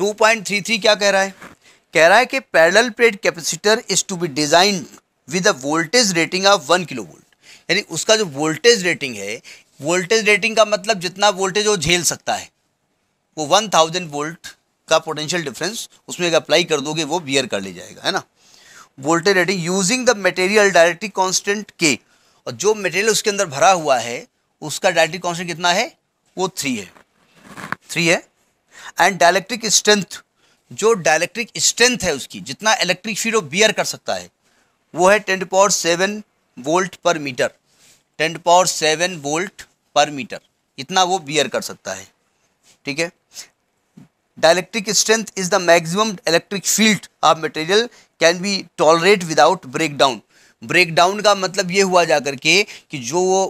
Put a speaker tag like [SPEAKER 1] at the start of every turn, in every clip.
[SPEAKER 1] 2.33 क्या कह रहा है कह रहा है कि parallel plate capacitor is to be design with a voltage rating of one kilo volt यानी उसका जो वोल्टेज रेटिंग है वोल्टेज रेटिंग का मतलब जितना वोल्टेज वो झेल सकता है वो वन थाउजेंड वोल्ट का पोटेंशियल डिफरेंस उसमें अप्लाई कर दोगे वो बियर कर लिया जाएगा है ना voltage rating using the material directly constant के और जो मटेरियल उसके अंदर भरा हुआ है उसका डायरेक्टली कॉन्स्टेंट कितना है वो थ्री है थ्री है एंड डायलैक्ट्रिक स्ट्रेंथ जो डायलैक्ट्रिक स्ट्रेंथ है उसकी जितना इलेक्ट्रिक फील्ड वो बियर कर सकता है वो है ten power seven volt per metre ten power seven volt per metre इतना वो बियर कर सकता है ठीक है dielectric strength is the maximum electric field of material can be tolerate without break down break down का मतलब ये हुआ जाकर के कि जो वो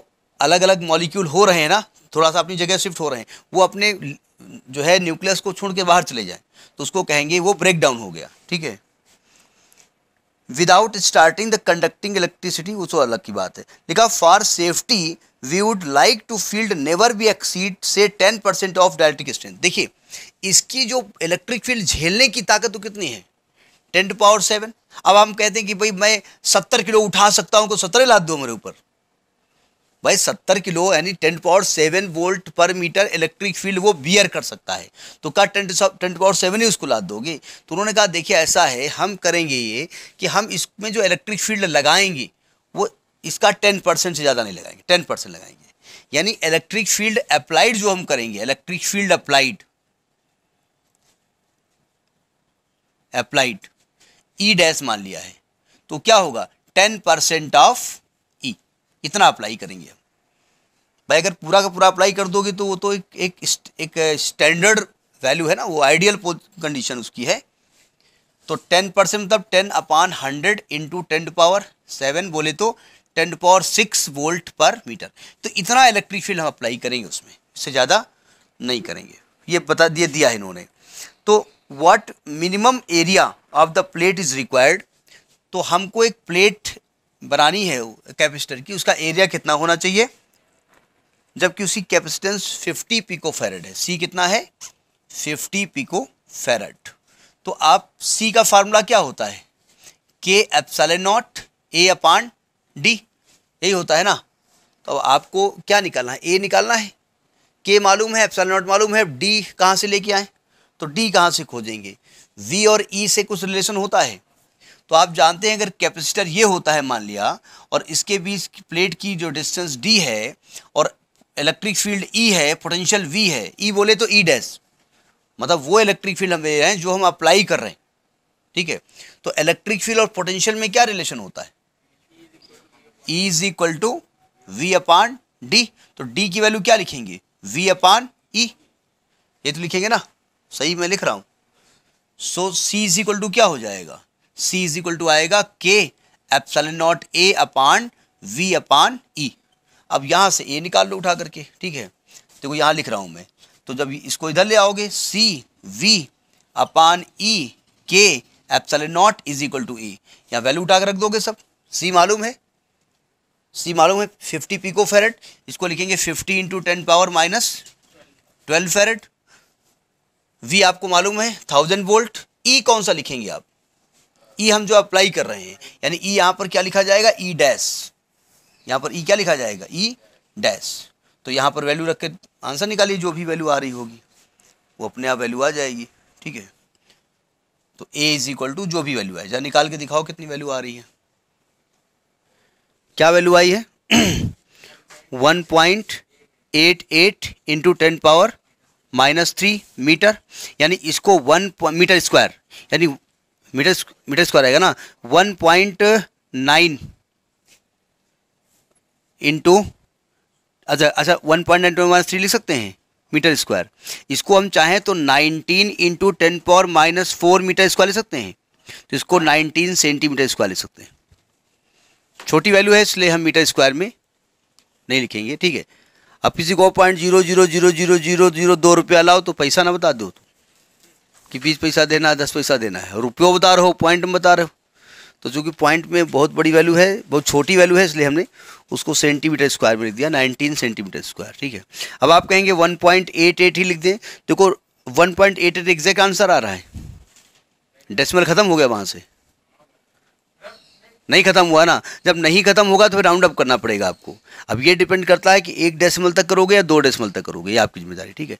[SPEAKER 1] अलग अलग मॉलिक्यूल हो रहे हैं ना थोड़ा सा अपनी जगह शिफ्ट हो रहे हैं वो अपने जो है न्यूक्लियस को छोड़ के बाहर चले जाए तो उसको कहेंगे वो ब्रेक डाउन हो गया ठीक है without starting the conducting electricity उसको अलग की बात है लिखा for safety we would like to field never be exceed से ten percent of dielectric strength देखिए इसकी जो इलेक्ट्रिक फील्ड झेलने की ताकत तो कितनी है टेन टू पावर सेवन अब हम कहते हैं कि भाई मैं सत्तर किलो उठा सकता हूँ तो सत्तर लाद दो मेरे ऊपर भाई सत्तर किलो यानी ten power seven volt per metre electric field वो बियर कर सकता है तो क्या टेंट टेन पावर सेवन ही उसको लाद दोगे तो उन्होंने कहा देखिए ऐसा है हम करेंगे ये कि हम इसमें जो इलेक्ट्रिक फील्ड लगाएंगे वो इसका टेन परसेंट से ज़्यादा नहीं लगाएंगे टेन परसेंट लगाएंगे यानी इलेक्ट्रिक फील्ड अप्लाइड जो हम करेंगे electric field applied applied E e-, dash मान लिया है तो क्या होगा टेन परसेंट ऑफ इतना अप्लाई करेंगे भाई अगर पूरा का पूरा अप्लाई कर दोगे तो वो तो एक एक एक स्टैंडर्ड वैल्यू है ना वो आइडियल कंडीशन उसकी है तो टेन परसेंट मतलब ten upon hundred into ten power seven बोले तो ten power six volt per metre तो इतना इलेक्ट्रिक फील्ड हम अप्लाई करेंगे उसमें इससे ज़्यादा नहीं करेंगे ये बता दिया दिया है इन्होंने तो what minimum area of the plate is required तो हमको एक प्लेट बनानी है कैपेसिटर की उसका एरिया कितना होना चाहिए जबकि उसकी कैपेसिटेंस 50 पिको फेरेड है सी कितना है 50 पिको फेरेड तो आप सी का फार्मूला क्या होता है के एप्सले नॉट ए अपान डी यही होता है ना तो आपको क्या निकालना है ए निकालना है के मालूम है एप्सले नॉट मालूम है डी कहाँ से लेके आए तो डी कहाँ से खोजेंगे वी और ई e से कुछ रिलेशन होता है तो आप जानते हैं अगर कैपेसिटर ये होता है मान लिया और इसके बीच प्लेट की जो डिस्टेंस डी है और इलेक्ट्रिक फील्ड ई e है पोटेंशियल वी है ई e बोले तो ई e डैस मतलब वो इलेक्ट्रिक फील्ड हमें हैं जो हम अप्लाई कर रहे हैं ठीक है तो इलेक्ट्रिक फील्ड और पोटेंशियल में क्या रिलेशन होता है E is equal to V upon D तो डी की वैल्यू क्या लिखेंगे वी अपान ई ये तो लिखेंगे ना सही मैं लिख रहा हूँ so C is equal to क्या हो जाएगा सी इज इक्वल टू आएगा के epsilon not a upon we upon ई अब यहाँ से ए निकाल लो उठा करके ठीक है देखो यहाँ लिख रहा हूँ मैं तो जब इसको इधर ले आओगे सी वी अपान ई के epsilon naught is equal to E यहाँ वैल्यू उठा कर रख दोगे सब सी मालूम है सी मालूम है फिफ्टी को फेरेट इसको लिखेंगे fifty into ten power minus twelve farad V आपको मालूम है थाउजेंड वोल्ट ई कौन सा लिखेंगे आप ई e हम जो अप्लाई कर रहे हैं यानी ई e यहां पर क्या लिखा जाएगा ई डैश यहां पर ई e क्या लिखा जाएगा ई डैश तो यहां पर वैल्यू रख के आंसर निकालिए जो भी वैल्यू आ रही होगी वो अपने आप वैल्यू आ जाएगी ठीक है तो ए इज इक्वल टू जो भी वैल्यू आए जरा निकाल के दिखाओ कितनी वैल्यू आ रही है क्या वैल्यू आई है one point eight eight into ten power minus three metre यानी इसको वन मीटर स्क्वायर यानी मीटर मीटर स्क्वायर आएगा ना वन पॉइंट नाइन इंटू अच्छा अच्छा one point nine two minus three लिख सकते हैं मीटर स्क्वायर इसको हम चाहें तो nineteen into ten power minus four metre square ले सकते हैं तो इसको नाइनटीन सेंटीमीटर स्क्वायर ले सकते हैं छोटी वैल्यू है इसलिए हम मीटर स्क्वायर में नहीं लिखेंगे ठीक है अब किसी को point zero zero zero zero zero zero दो रुपया लाओ तो पैसा ना बता दो तो कि बीस पैसा देना है दस पैसा देना है रुपये बता रहे हो पॉइंट में बता रहे हो तो चूँकि पॉइंट में बहुत बड़ी वैल्यू है बहुत छोटी वैल्यू है इसलिए हमने उसको सेंटीमीटर स्क्वायर में लिख दिया नाइनटीन सेंटीमीटर स्क्वायर ठीक है अब आप कहेंगे वन पॉइंट एट एट ही लिख दें देखो one point eight eight exact answer आ रहा है डेसिमल ख़त्म हो गया वहाँ से नहीं खत्म हुआ ना जब नहीं खत्म होगा तो फिर राउंड अप करना पड़ेगा आपको अब ये डिपेंड करता है कि एक डेसिमल तक करोगे या दो डेसिमल तक करोगे ये आपकी जिम्मेदारी ठीक है